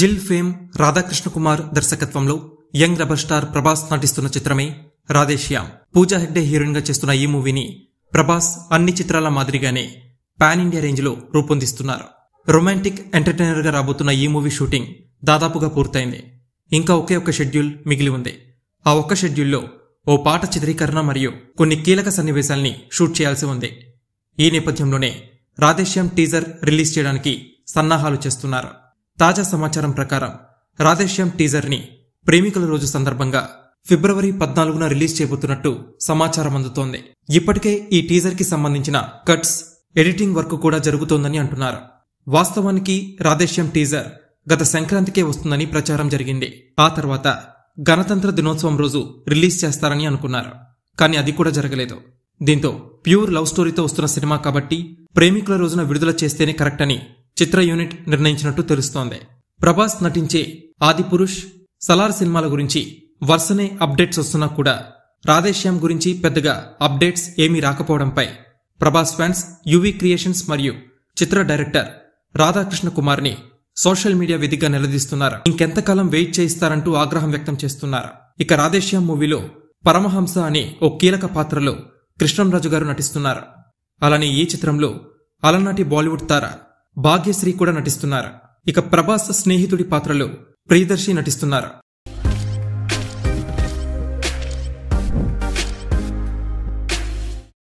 జిల్ ఫేమ్ రాధాకృష్ణ కుమార్ దర్శకత్వంలో young rubber star Prabhas నటిస్తున్న చిత్రమే రాధేశ్యామ్ పూజా హెగ్డే హీరోయిన్గా చేస్తున్న ఈ మూవీని ప్రభాస్ అన్ని చిత్రాల మాదిరిగానే పాన్ ఇండియా రేంజ్లో రూపొందిస్తున్నారు రొమాంటిక్ ఎంటర్టైనర్గా రాబోతున్న ఈ మూవీ షూటింగ్ దాదాపుగా పూర్తయింది ఇంకా ఒకే ఒక్క షెడ్యూల్ మిగిలి ఉంది ఆ ఒక్క షెడ్యూల్లో ఓ పాట చిత్రీకరణ మరియు కొన్ని కీలక సన్నివేశాల్ని షూట్ చేయాల్సి ఉంది ఈ నేపథ్యంలోనే రాధేశ్యామ్ టీజర్ రిలీజ్ చేయడానికి సన్నాహాలు చేస్తున్నారు తాజా సమాచారం ప్రకారం రాధేశ్యామ్ టీజర్ని ప్రేమికుల రోజు సందర్భంగా ఫిబ్రవరి పద్నాలుగున రిలీజ్ చేయబోతున్నట్టు సమాచారం అందుతోంది ఇప్పటికే ఈ టీజర్ కి సంబంధించిన కట్స్ ఎడిటింగ్ వర్క్ కూడా జరుగుతోందని అంటున్నారు వాస్తవానికి రాధేశ్యం టీజర్ గత సంక్రాంతికే వస్తుందని ప్రచారం జరిగింది ఆ తర్వాత గణతంత్ర దినోత్సవం రోజు రిలీజ్ చేస్తారని అనుకున్నారు కానీ అది కూడా జరగలేదు దీంతో ప్యూర్ లవ్ స్టోరీతో వస్తున్న సినిమా కాబట్టి ప్రేమికుల రోజున విడుదల చేస్తేనే కరెక్ట్ అని చిత్ర యూనిట్ నిర్ణయించినట్టు తెలుస్తోంది ప్రభాస్ నటించే ఆదిపురుష్ సలార్ సినిమాల గురించి వరుసనే అప్డేట్స్ వస్తున్నా కూడా రాధేశ్యామ్ గురించి పెద్దగా అప్డేట్స్ ఏమీ రాకపోవడంపై ప్రభాస్ ఫ్యాన్స్ యువీ క్రియేషన్స్ మరియు చిత్ర డైరెక్టర్ రాధాకృష్ణ కుమార్ని సోషల్ మీడియా విధిగా నిలదీస్తున్నారు ఇంకెంతకాలం వెయిట్ చేయిస్తారంటూ ఆగ్రహం వ్యక్తం చేస్తున్నారు ఇక రాధేశ్యామ్ మూవీలో పరమహంస అనే ఓ కీలక పాత్రలో కృష్ణంరాజు గారు నటిస్తున్నారు అలానే ఈ చిత్రంలో అలనాటి బాలీవుడ్ తార భాగ్యశ్రీ కూడా నటిస్తున్నారు ఇక ప్రభాస్ స్నేహితుడి పాత్రలో ప్రియదర్శి నటిస్తున్నారు